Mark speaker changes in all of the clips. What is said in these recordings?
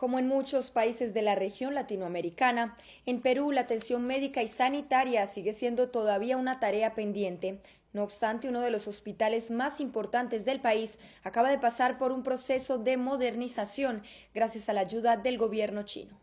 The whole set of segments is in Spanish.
Speaker 1: Como en muchos países de la región latinoamericana, en Perú la atención médica y sanitaria sigue siendo todavía una tarea pendiente. No obstante, uno de los hospitales más importantes del país acaba de pasar por un proceso de modernización gracias a la ayuda del gobierno chino.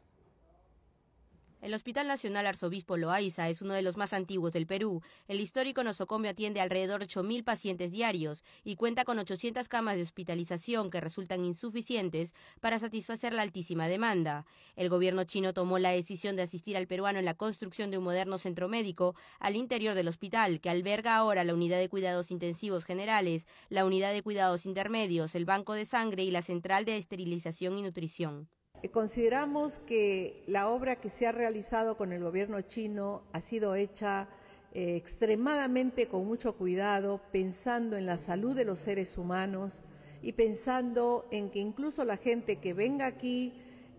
Speaker 2: El Hospital Nacional Arzobispo Loaiza es uno de los más antiguos del Perú. El histórico nosocomio atiende alrededor de 8.000 pacientes diarios y cuenta con 800 camas de hospitalización que resultan insuficientes para satisfacer la altísima demanda. El gobierno chino tomó la decisión de asistir al peruano en la construcción de un moderno centro médico al interior del hospital, que alberga ahora la unidad de cuidados intensivos generales, la unidad de cuidados intermedios, el banco de sangre y la central de esterilización
Speaker 3: y nutrición. Eh, consideramos que la obra que se ha realizado con el gobierno chino ha sido hecha eh, extremadamente con mucho cuidado, pensando en la salud de los seres humanos y pensando en que incluso la gente que venga aquí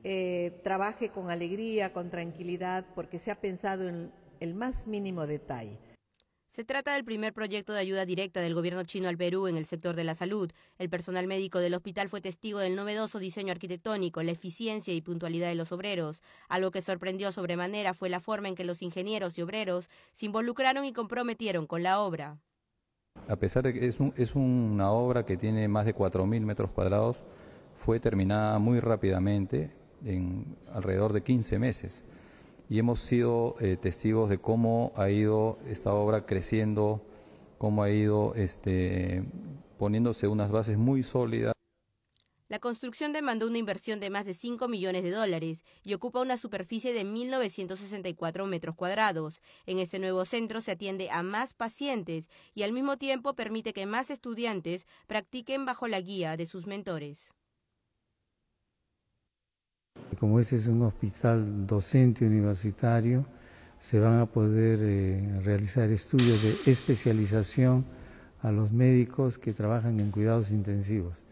Speaker 3: eh, trabaje con alegría, con tranquilidad, porque se ha pensado en el más mínimo detalle.
Speaker 2: Se trata del primer proyecto de ayuda directa del gobierno chino al Perú en el sector de la salud. El personal médico del hospital fue testigo del novedoso diseño arquitectónico, la eficiencia y puntualidad de los obreros. Algo que sorprendió sobremanera fue la forma en que los ingenieros y obreros se involucraron y comprometieron con la obra.
Speaker 4: A pesar de que es, una obra que tiene más de 4.000 metros cuadrados, fue terminada muy rápidamente, en alrededor de 15 meses y hemos sido eh, testigos de cómo ha ido esta obra creciendo, cómo ha ido este, poniéndose unas bases muy sólidas.
Speaker 2: La construcción demandó una inversión de más de 5 millones de dólares y ocupa una superficie de 1.964 metros cuadrados. En este nuevo centro se atiende a más pacientes y al mismo tiempo permite que más estudiantes practiquen bajo la guía de sus mentores
Speaker 4: como este es un hospital docente universitario, se van a poder eh, realizar estudios de especialización a los médicos que trabajan en cuidados intensivos.